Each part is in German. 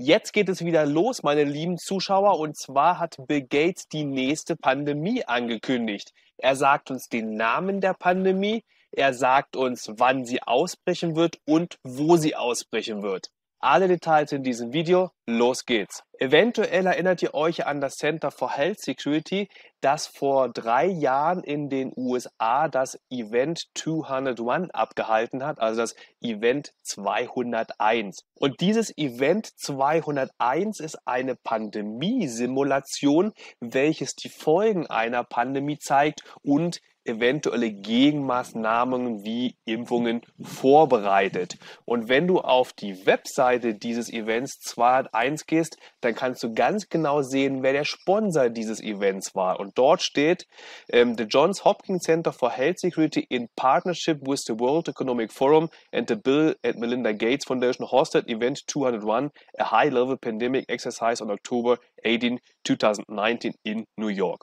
Jetzt geht es wieder los, meine lieben Zuschauer, und zwar hat Bill Gates die nächste Pandemie angekündigt. Er sagt uns den Namen der Pandemie, er sagt uns, wann sie ausbrechen wird und wo sie ausbrechen wird. Alle Details in diesem Video. Los geht's. Eventuell erinnert ihr euch an das Center for Health Security, das vor drei Jahren in den USA das Event 201 abgehalten hat, also das Event 201. Und dieses Event 201 ist eine Pandemiesimulation, welches die Folgen einer Pandemie zeigt und eventuelle Gegenmaßnahmen wie Impfungen vorbereitet. Und wenn du auf die Webseite dieses Events 201 gehst, dann kannst du ganz genau sehen, wer der Sponsor dieses Events war. Und dort steht, ähm, The Johns Hopkins Center for Health Security in partnership with the World Economic Forum and the Bill and Melinda Gates Foundation hosted Event 201, a high-level pandemic exercise on October 18, 2019 in New York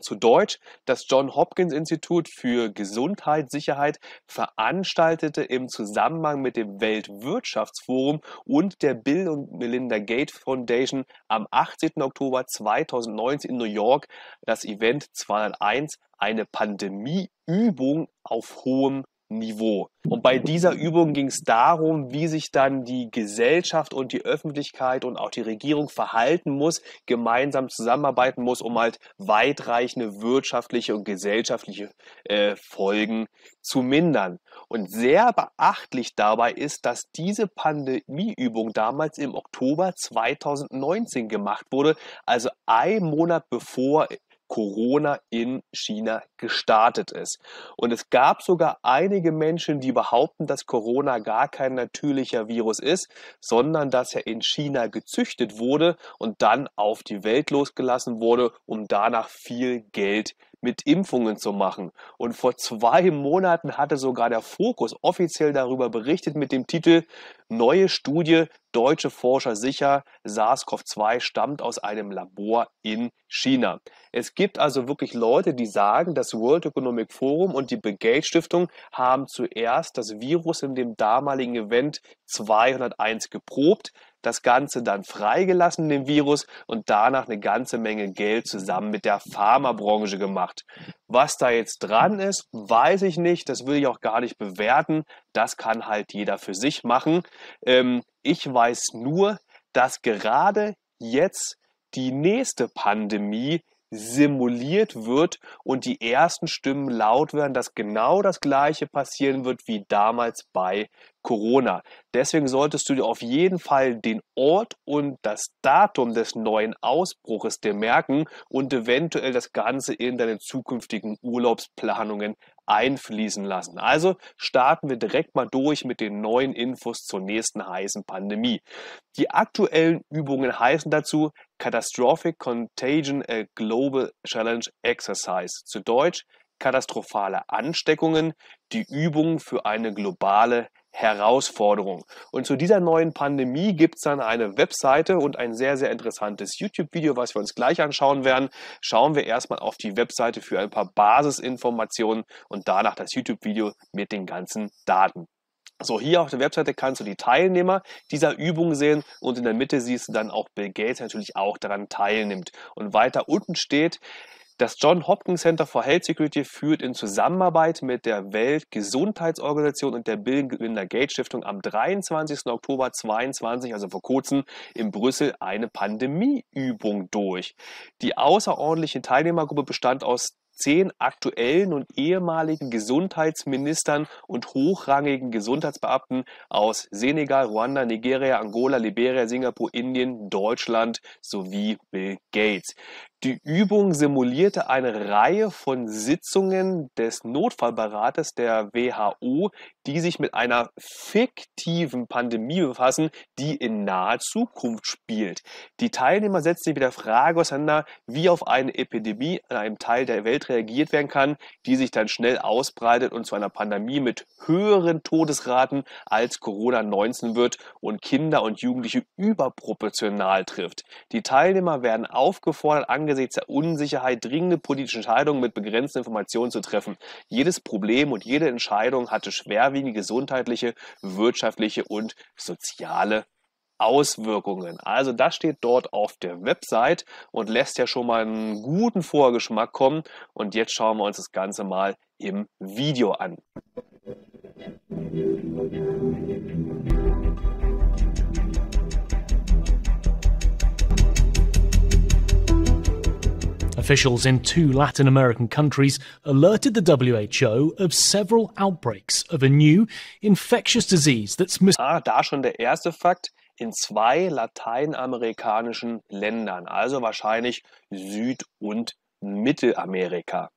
zu Deutsch, das John Hopkins Institut für Gesundheitssicherheit veranstaltete im Zusammenhang mit dem Weltwirtschaftsforum und der Bill und Melinda Gates Foundation am 18. Oktober 2019 in New York das Event 201, eine Pandemieübung auf hohem Niveau. Und bei dieser Übung ging es darum, wie sich dann die Gesellschaft und die Öffentlichkeit und auch die Regierung verhalten muss, gemeinsam zusammenarbeiten muss, um halt weitreichende wirtschaftliche und gesellschaftliche äh, Folgen zu mindern. Und sehr beachtlich dabei ist, dass diese Pandemieübung damals im Oktober 2019 gemacht wurde, also ein Monat bevor Corona in China gestartet ist. Und es gab sogar einige Menschen, die behaupten, dass Corona gar kein natürlicher Virus ist, sondern dass er in China gezüchtet wurde und dann auf die Welt losgelassen wurde, um danach viel Geld zu mit Impfungen zu machen. Und vor zwei Monaten hatte sogar der Fokus offiziell darüber berichtet mit dem Titel Neue Studie, deutsche Forscher sicher, SARS-CoV-2 stammt aus einem Labor in China. Es gibt also wirklich Leute, die sagen, das World Economic Forum und die Bill Gates Stiftung haben zuerst das Virus in dem damaligen Event 201 geprobt das Ganze dann freigelassen, den Virus, und danach eine ganze Menge Geld zusammen mit der Pharmabranche gemacht. Was da jetzt dran ist, weiß ich nicht. Das will ich auch gar nicht bewerten. Das kann halt jeder für sich machen. Ähm, ich weiß nur, dass gerade jetzt die nächste Pandemie simuliert wird und die ersten Stimmen laut werden, dass genau das Gleiche passieren wird wie damals bei Corona. Deswegen solltest du dir auf jeden Fall den Ort und das Datum des neuen Ausbruches dir merken und eventuell das Ganze in deine zukünftigen Urlaubsplanungen einfließen lassen. Also starten wir direkt mal durch mit den neuen Infos zur nächsten heißen Pandemie. Die aktuellen Übungen heißen dazu Catastrophic Contagion a Global Challenge Exercise, zu Deutsch katastrophale Ansteckungen, die Übung für eine globale Herausforderung. Und zu dieser neuen Pandemie gibt es dann eine Webseite und ein sehr, sehr interessantes YouTube-Video, was wir uns gleich anschauen werden. Schauen wir erstmal auf die Webseite für ein paar Basisinformationen und danach das YouTube-Video mit den ganzen Daten. So, hier auf der Webseite kannst du die Teilnehmer dieser Übung sehen und in der Mitte siehst du dann auch Bill Gates der natürlich auch daran teilnimmt. Und weiter unten steht, das John Hopkins Center for Health Security führt in Zusammenarbeit mit der Weltgesundheitsorganisation und der Bill Gates Stiftung am 23. Oktober 22, also vor kurzem, in Brüssel eine Pandemieübung durch. Die außerordentliche Teilnehmergruppe bestand aus zehn aktuellen und ehemaligen Gesundheitsministern und hochrangigen Gesundheitsbeamten aus Senegal, Ruanda, Nigeria, Angola, Liberia, Singapur, Indien, Deutschland sowie Bill Gates. Die Übung simulierte eine Reihe von Sitzungen des Notfallberates der WHO, die sich mit einer fiktiven Pandemie befassen, die in naher Zukunft spielt. Die Teilnehmer setzten sich mit der Frage auseinander, wie auf eine Epidemie in einem Teil der Welt reagiert werden kann, die sich dann schnell ausbreitet und zu einer Pandemie mit höheren Todesraten als Corona-19 wird und Kinder und Jugendliche überproportional trifft. Die Teilnehmer werden aufgefordert, angesichts der Unsicherheit dringende politische Entscheidungen mit begrenzten Informationen zu treffen. Jedes Problem und jede Entscheidung hatte schwerwiegende gesundheitliche, wirtschaftliche und soziale Auswirkungen. Also das steht dort auf der Website und lässt ja schon mal einen guten Vorgeschmack kommen. Und jetzt schauen wir uns das Ganze mal im Video an. Musik Officials in two Latin American countries alerted the WHO of several outbreaks of a new infectious disease that's mis Ah, da schon der erste Fakt in zwei lateinamerikanischen Ländern, also wahrscheinlich Süd- und Mittelamerika.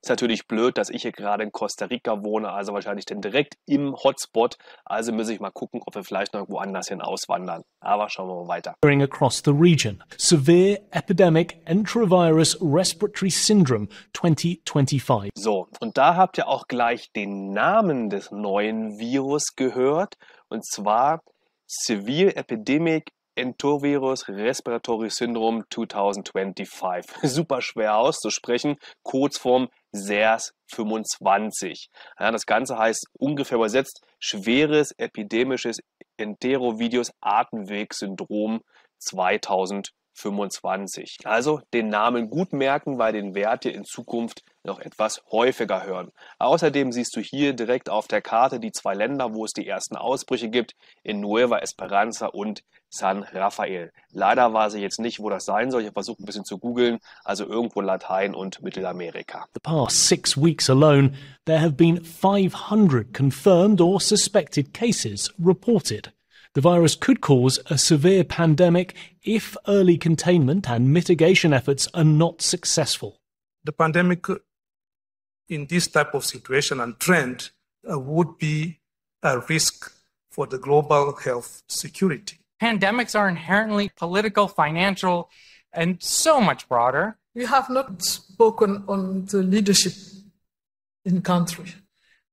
Ist natürlich blöd, dass ich hier gerade in Costa Rica wohne, also wahrscheinlich dann direkt im Hotspot. Also muss ich mal gucken, ob wir vielleicht noch woanders hin auswandern. Aber schauen wir mal weiter. Across the region, severe epidemic enterovirus respiratory syndrome 2025. So, und da habt ihr auch gleich den Namen des neuen Virus gehört, und zwar severe epidemic Entovirus Respiratory Syndrome 2025. Super schwer auszusprechen, Kurzform SARS 25. Ja, das Ganze heißt ungefähr übersetzt schweres epidemisches Enterovirus Atemwegssyndrom 2025. Also den Namen gut merken, weil den Wert ihr in Zukunft noch etwas häufiger hören. Außerdem siehst du hier direkt auf der Karte die zwei Länder, wo es die ersten Ausbrüche gibt, in Nueva Esperanza und San Rafael. Leider weiß ich jetzt nicht, wo das sein soll. Ich habe versucht, ein bisschen zu googeln, also irgendwo Latein und Mittelamerika. The past six weeks alone, there have been 500 confirmed or suspected cases reported. The virus could cause a severe pandemic if early containment and mitigation efforts are not successful. The pandemic in this type of situation and trend uh, would be a risk for the global health security. Pandemics are inherently political, financial, and so much broader. We have not spoken on the leadership in country.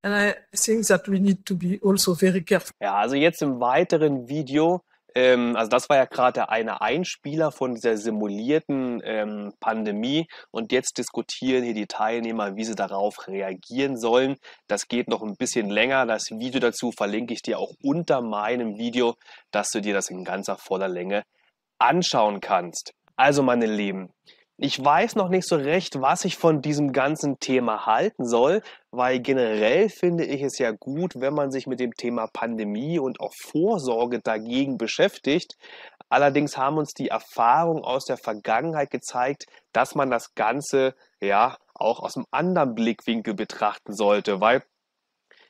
And I think that we need to be also very careful. Ja, also jetzt im weiteren Video Ähm, also das war ja gerade der eine Einspieler von dieser simulierten ähm, Pandemie und jetzt diskutieren hier die Teilnehmer, wie sie darauf reagieren sollen. Das geht noch ein bisschen länger. Das Video dazu verlinke ich dir auch unter meinem Video, dass du dir das in ganzer voller Länge anschauen kannst. Also meine Lieben, ich weiß noch nicht so recht, was ich von diesem ganzen Thema halten soll, weil generell finde ich es ja gut, wenn man sich mit dem Thema Pandemie und auch Vorsorge dagegen beschäftigt. Allerdings haben uns die Erfahrungen aus der Vergangenheit gezeigt, dass man das Ganze ja auch aus einem anderen Blickwinkel betrachten sollte, weil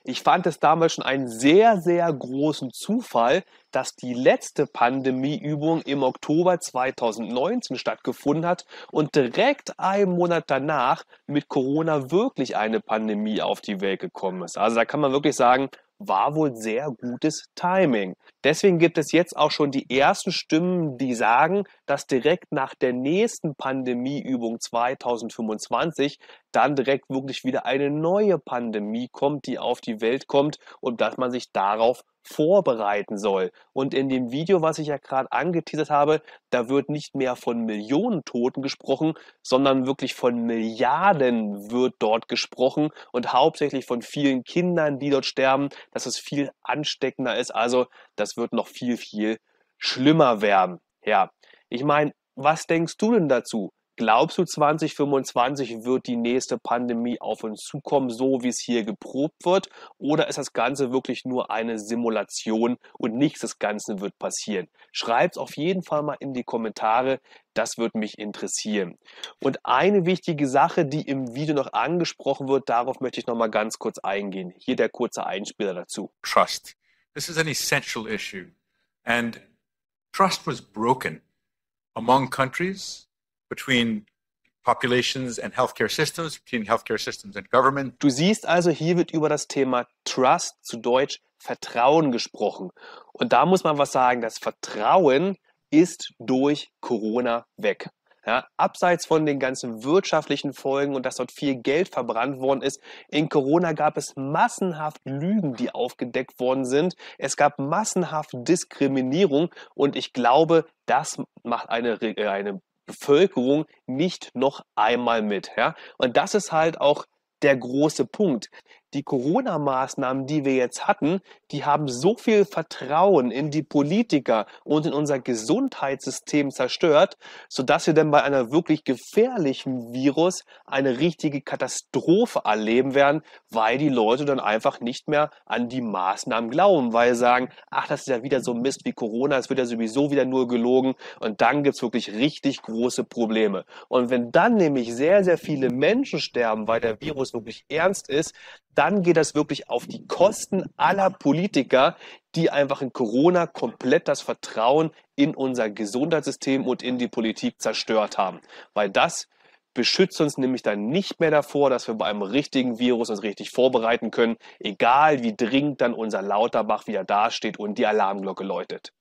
ich fand es damals schon einen sehr, sehr großen Zufall, dass die letzte Pandemieübung im Oktober 2019 stattgefunden hat und direkt einen Monat danach mit Corona wirklich eine Pandemie auf die Welt gekommen ist. Also da kann man wirklich sagen, war wohl sehr gutes Timing. Deswegen gibt es jetzt auch schon die ersten Stimmen, die sagen, dass direkt nach der nächsten Pandemieübung 2025 dann direkt wirklich wieder eine neue Pandemie kommt, die auf die Welt kommt und dass man sich darauf vorbereiten soll. Und in dem Video, was ich ja gerade angeteasert habe, da wird nicht mehr von Millionen Toten gesprochen, sondern wirklich von Milliarden wird dort gesprochen und hauptsächlich von vielen Kindern, die dort sterben, dass es viel ansteckender ist. Also das wird noch viel, viel schlimmer werden. Ja, ich meine, was denkst du denn dazu? Glaubst du, 2025 wird die nächste Pandemie auf uns zukommen, so wie es hier geprobt wird? Oder ist das Ganze wirklich nur eine Simulation und nichts des Ganzen wird passieren? Schreib es auf jeden Fall mal in die Kommentare. Das würde mich interessieren. Und eine wichtige Sache, die im Video noch angesprochen wird, darauf möchte ich nochmal ganz kurz eingehen. Hier der kurze Einspieler dazu. Trust. This is an essential issue. And trust was broken among countries between populations and healthcare systems, between healthcare systems and government. Du siehst also, hier wird über das Thema Trust, zu Deutsch Vertrauen gesprochen. Und da muss man was sagen, das Vertrauen ist durch Corona weg. Ja, abseits von den ganzen wirtschaftlichen Folgen und dass dort viel Geld verbrannt worden ist, in Corona gab es massenhaft Lügen, die aufgedeckt worden sind. Es gab massenhaft Diskriminierung und ich glaube, das macht eine, äh, eine Bevölkerung nicht noch einmal mit. Ja? Und das ist halt auch der große Punkt die Corona-Maßnahmen, die wir jetzt hatten, die haben so viel Vertrauen in die Politiker und in unser Gesundheitssystem zerstört, sodass wir dann bei einer wirklich gefährlichen Virus eine richtige Katastrophe erleben werden, weil die Leute dann einfach nicht mehr an die Maßnahmen glauben, weil sie sagen, ach, das ist ja wieder so Mist wie Corona, es wird ja sowieso wieder nur gelogen und dann gibt es wirklich richtig große Probleme. Und wenn dann nämlich sehr, sehr viele Menschen sterben, weil der Virus wirklich ernst ist, dann dann geht das wirklich auf die Kosten aller Politiker, die einfach in Corona komplett das Vertrauen in unser Gesundheitssystem und in die Politik zerstört haben. Weil das beschützt uns nämlich dann nicht mehr davor, dass wir bei einem richtigen Virus uns richtig vorbereiten können, egal wie dringend dann unser Lauterbach wieder dasteht und die Alarmglocke läutet.